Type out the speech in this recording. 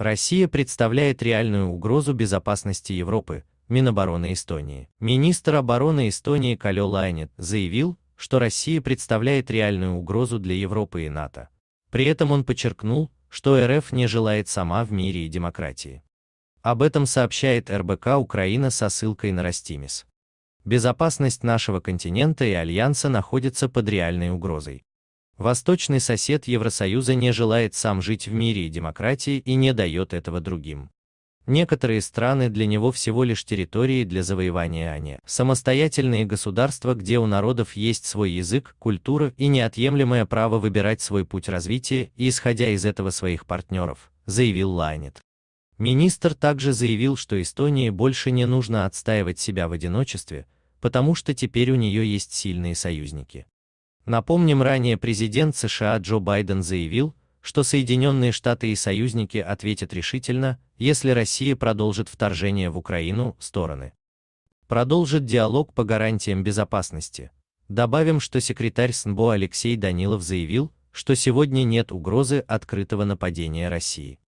Россия представляет реальную угрозу безопасности Европы, Минобороны Эстонии. Министр обороны Эстонии Калё Лайнет заявил, что Россия представляет реальную угрозу для Европы и НАТО. При этом он подчеркнул, что РФ не желает сама в мире и демократии. Об этом сообщает РБК Украина со ссылкой на Растимис. Безопасность нашего континента и Альянса находится под реальной угрозой. Восточный сосед Евросоюза не желает сам жить в мире и демократии и не дает этого другим. Некоторые страны для него всего лишь территории для завоевания, а не самостоятельные государства, где у народов есть свой язык, культура и неотъемлемое право выбирать свой путь развития и исходя из этого своих партнеров, заявил Лайнет. Министр также заявил, что Эстонии больше не нужно отстаивать себя в одиночестве, потому что теперь у нее есть сильные союзники. Напомним, ранее президент США Джо Байден заявил, что Соединенные Штаты и союзники ответят решительно, если Россия продолжит вторжение в Украину, стороны. Продолжит диалог по гарантиям безопасности. Добавим, что секретарь СНБО Алексей Данилов заявил, что сегодня нет угрозы открытого нападения России.